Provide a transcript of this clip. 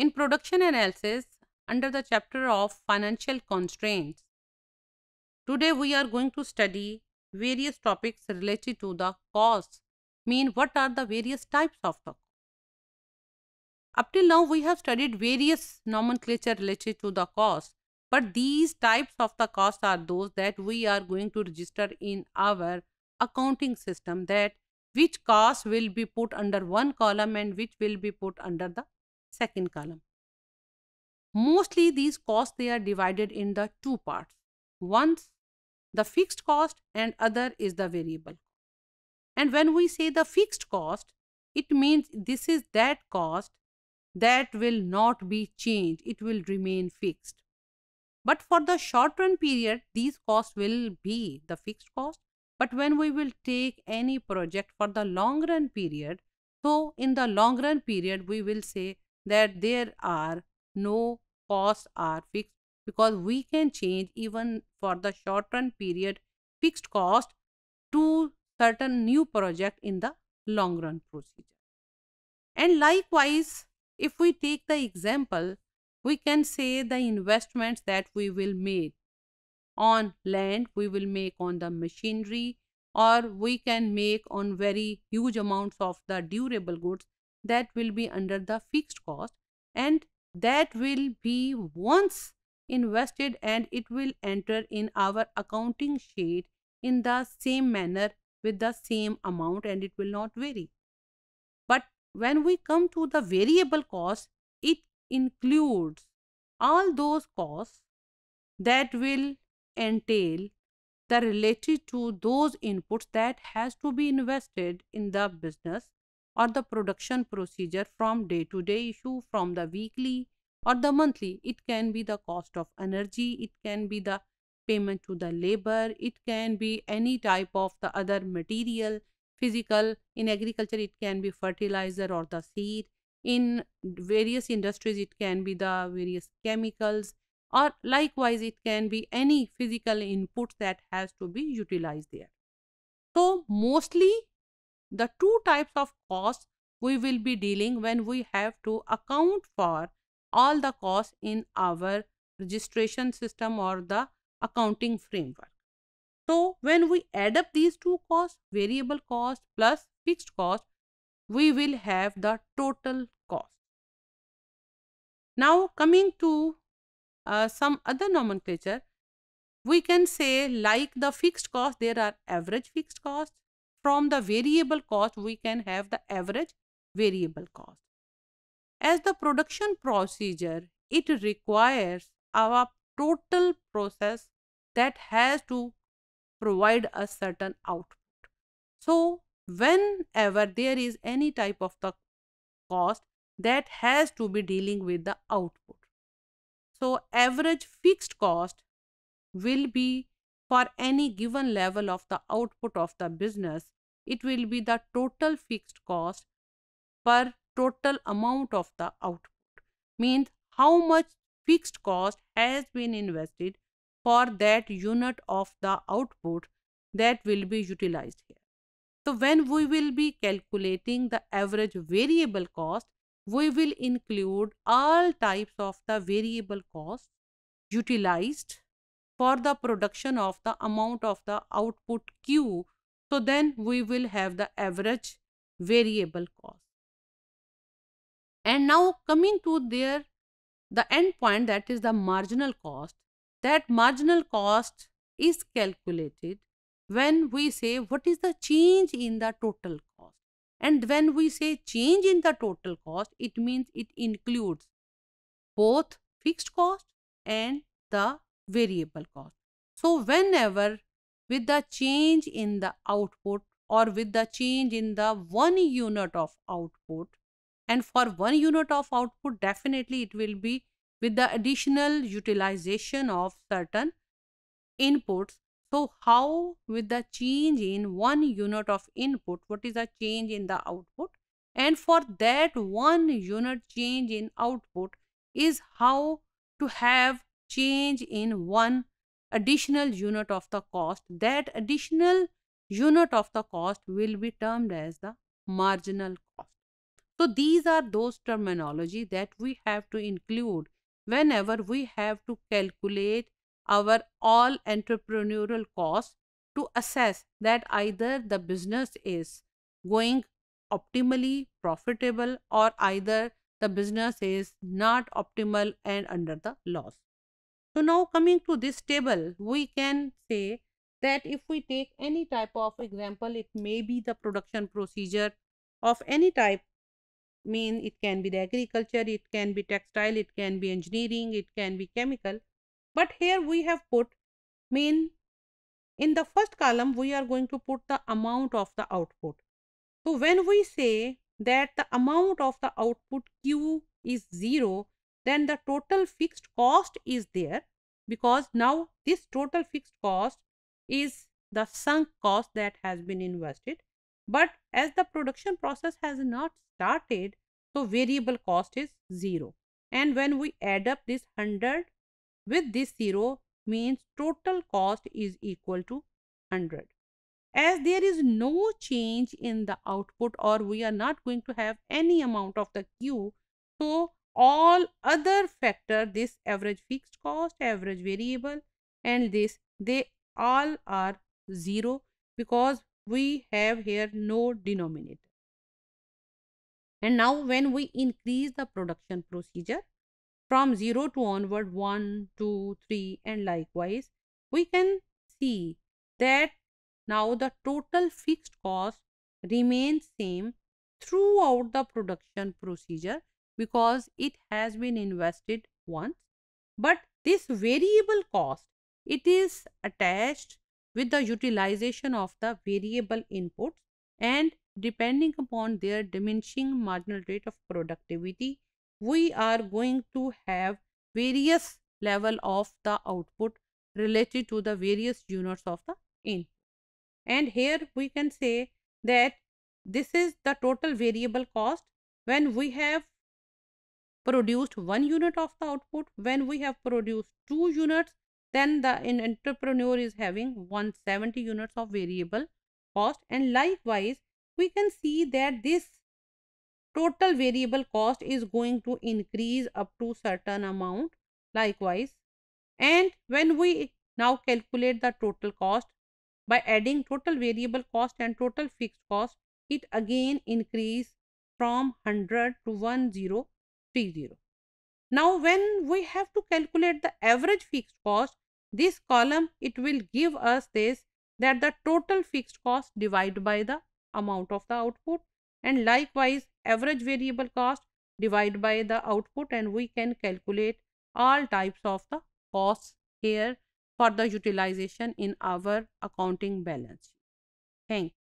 in production analysis under the chapter of financial constraints. Today we are going to study various topics related to the cost. Mean what are the various types of the cost. Up till now we have studied various nomenclature related to the cost but these types of the cost are those that we are going to register in our accounting system that which cost will be put under one column and which will be put under the second column. Mostly these costs they are divided in the two parts. One's the fixed cost and other is the variable. And when we say the fixed cost, it means this is that cost that will not be changed. It will remain fixed. But for the short run period, these costs will be the fixed cost. But when we will take any project for the long run period, so in the long run period, we will say that there are no costs are fixed because we can change even for the short run period fixed cost to certain new project in the long run procedure. And likewise, if we take the example, we can say the investments that we will make on land, we will make on the machinery, or we can make on very huge amounts of the durable goods that will be under the fixed cost and that will be once invested and it will enter in our accounting sheet in the same manner with the same amount and it will not vary. But when we come to the variable cost, it includes all those costs that will entail the related to those inputs that has to be invested in the business or the production procedure from day to day issue from the weekly or the monthly it can be the cost of energy it can be the payment to the labor it can be any type of the other material physical in agriculture it can be fertilizer or the seed in various industries it can be the various chemicals or likewise it can be any physical input that has to be utilized there so mostly the two types of costs we will be dealing when we have to account for all the costs in our registration system or the accounting framework. So when we add up these two costs, variable cost plus fixed cost, we will have the total cost. Now coming to uh, some other nomenclature, we can say like the fixed cost, there are average fixed cost, from the variable cost, we can have the average variable cost. As the production procedure, it requires our total process that has to provide a certain output. So, whenever there is any type of the cost that has to be dealing with the output. So, average fixed cost will be for any given level of the output of the business, it will be the total fixed cost per total amount of the output. Means how much fixed cost has been invested for that unit of the output that will be utilized here. So when we will be calculating the average variable cost, we will include all types of the variable cost utilized for the production of the amount of the output Q. So then we will have the average variable cost. And now coming to there, the end point that is the marginal cost. That marginal cost is calculated when we say what is the change in the total cost. And when we say change in the total cost, it means it includes both fixed cost and the variable cost. So whenever with the change in the output or with the change in the one unit of output and for one unit of output definitely it will be with the additional utilization of certain inputs. So how with the change in one unit of input, what is the change in the output? And for that one unit change in output is how to have change in one additional unit of the cost. That additional unit of the cost will be termed as the marginal cost. So these are those terminology that we have to include whenever we have to calculate our all entrepreneurial costs to assess that either the business is going optimally profitable or either the business is not optimal and under the loss. So now coming to this table, we can say that if we take any type of example, it may be the production procedure of any type mean it can be the agriculture, it can be textile, it can be engineering, it can be chemical. But here we have put mean in the first column we are going to put the amount of the output. So when we say that the amount of the output Q is 0 then the total fixed cost is there because now this total fixed cost is the sunk cost that has been invested. But as the production process has not started, so variable cost is 0. And when we add up this 100 with this 0 means total cost is equal to 100. As there is no change in the output or we are not going to have any amount of the Q, so all other factor this average fixed cost average variable and this they all are zero because we have here no denominator and now when we increase the production procedure from 0 to onward 1 2 3 and likewise we can see that now the total fixed cost remains same throughout the production procedure because it has been invested once. But this variable cost, it is attached with the utilization of the variable inputs and depending upon their diminishing marginal rate of productivity, we are going to have various level of the output related to the various units of the input. And here we can say that this is the total variable cost when we have produced one unit of the output when we have produced two units then the an entrepreneur is having 170 units of variable cost and likewise we can see that this total variable cost is going to increase up to certain amount likewise and when we now calculate the total cost by adding total variable cost and total fixed cost it again increase from 100 to 10 30. Now when we have to calculate the average fixed cost, this column it will give us this that the total fixed cost divided by the amount of the output and likewise average variable cost divided by the output and we can calculate all types of the costs here for the utilization in our accounting balance. Thank you.